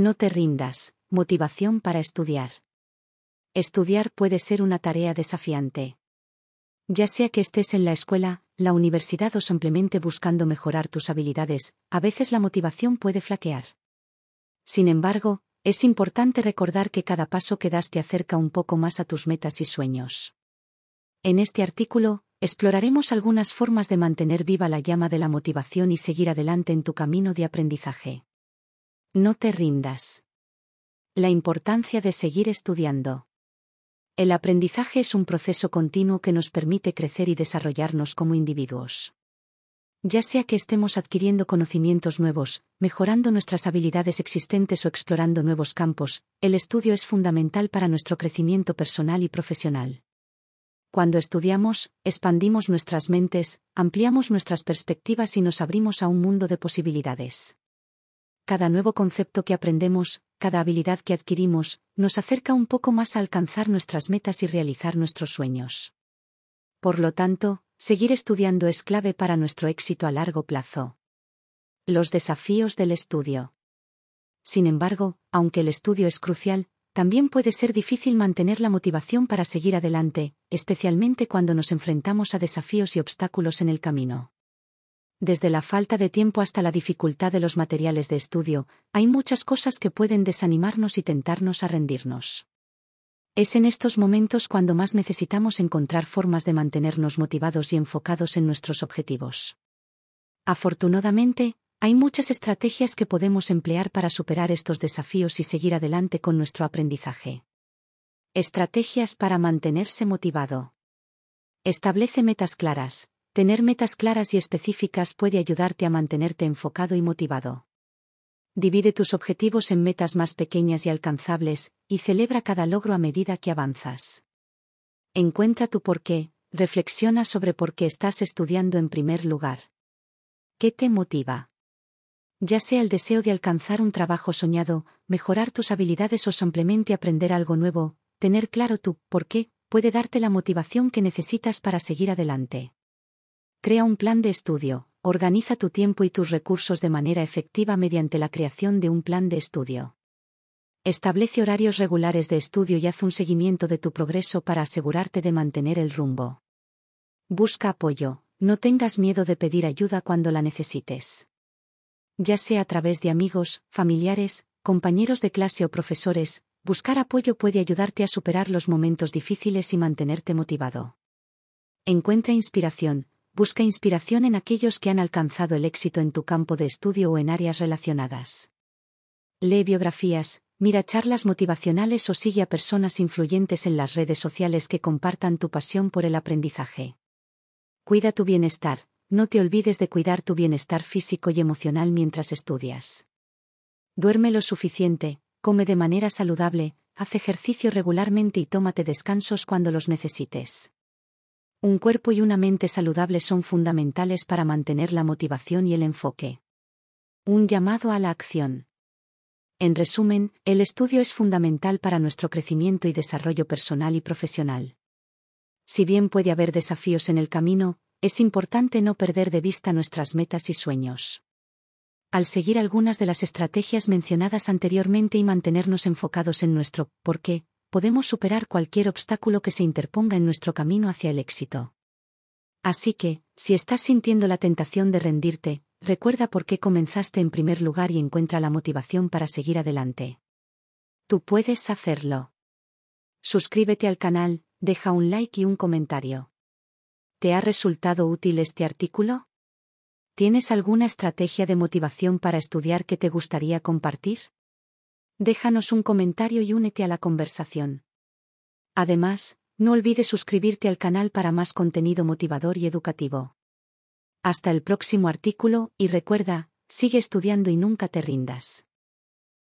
No te rindas, motivación para estudiar. Estudiar puede ser una tarea desafiante. Ya sea que estés en la escuela, la universidad o simplemente buscando mejorar tus habilidades, a veces la motivación puede flaquear. Sin embargo, es importante recordar que cada paso que das te acerca un poco más a tus metas y sueños. En este artículo, exploraremos algunas formas de mantener viva la llama de la motivación y seguir adelante en tu camino de aprendizaje. No te rindas. La importancia de seguir estudiando. El aprendizaje es un proceso continuo que nos permite crecer y desarrollarnos como individuos. Ya sea que estemos adquiriendo conocimientos nuevos, mejorando nuestras habilidades existentes o explorando nuevos campos, el estudio es fundamental para nuestro crecimiento personal y profesional. Cuando estudiamos, expandimos nuestras mentes, ampliamos nuestras perspectivas y nos abrimos a un mundo de posibilidades cada nuevo concepto que aprendemos, cada habilidad que adquirimos, nos acerca un poco más a alcanzar nuestras metas y realizar nuestros sueños. Por lo tanto, seguir estudiando es clave para nuestro éxito a largo plazo. Los desafíos del estudio. Sin embargo, aunque el estudio es crucial, también puede ser difícil mantener la motivación para seguir adelante, especialmente cuando nos enfrentamos a desafíos y obstáculos en el camino. Desde la falta de tiempo hasta la dificultad de los materiales de estudio, hay muchas cosas que pueden desanimarnos y tentarnos a rendirnos. Es en estos momentos cuando más necesitamos encontrar formas de mantenernos motivados y enfocados en nuestros objetivos. Afortunadamente, hay muchas estrategias que podemos emplear para superar estos desafíos y seguir adelante con nuestro aprendizaje. Estrategias para mantenerse motivado. Establece metas claras, Tener metas claras y específicas puede ayudarte a mantenerte enfocado y motivado. Divide tus objetivos en metas más pequeñas y alcanzables, y celebra cada logro a medida que avanzas. Encuentra tu porqué, reflexiona sobre por qué estás estudiando en primer lugar. ¿Qué te motiva? Ya sea el deseo de alcanzar un trabajo soñado, mejorar tus habilidades o simplemente aprender algo nuevo, tener claro tu por qué puede darte la motivación que necesitas para seguir adelante. Crea un plan de estudio, organiza tu tiempo y tus recursos de manera efectiva mediante la creación de un plan de estudio. Establece horarios regulares de estudio y haz un seguimiento de tu progreso para asegurarte de mantener el rumbo. Busca apoyo, no tengas miedo de pedir ayuda cuando la necesites. Ya sea a través de amigos, familiares, compañeros de clase o profesores, buscar apoyo puede ayudarte a superar los momentos difíciles y mantenerte motivado. Encuentra inspiración, busca inspiración en aquellos que han alcanzado el éxito en tu campo de estudio o en áreas relacionadas. Lee biografías, mira charlas motivacionales o sigue a personas influyentes en las redes sociales que compartan tu pasión por el aprendizaje. Cuida tu bienestar, no te olvides de cuidar tu bienestar físico y emocional mientras estudias. Duerme lo suficiente, come de manera saludable, haz ejercicio regularmente y tómate descansos cuando los necesites. Un cuerpo y una mente saludables son fundamentales para mantener la motivación y el enfoque. Un llamado a la acción. En resumen, el estudio es fundamental para nuestro crecimiento y desarrollo personal y profesional. Si bien puede haber desafíos en el camino, es importante no perder de vista nuestras metas y sueños. Al seguir algunas de las estrategias mencionadas anteriormente y mantenernos enfocados en nuestro por qué, podemos superar cualquier obstáculo que se interponga en nuestro camino hacia el éxito. Así que, si estás sintiendo la tentación de rendirte, recuerda por qué comenzaste en primer lugar y encuentra la motivación para seguir adelante. Tú puedes hacerlo. Suscríbete al canal, deja un like y un comentario. ¿Te ha resultado útil este artículo? ¿Tienes alguna estrategia de motivación para estudiar que te gustaría compartir? Déjanos un comentario y únete a la conversación. Además, no olvides suscribirte al canal para más contenido motivador y educativo. Hasta el próximo artículo, y recuerda, sigue estudiando y nunca te rindas.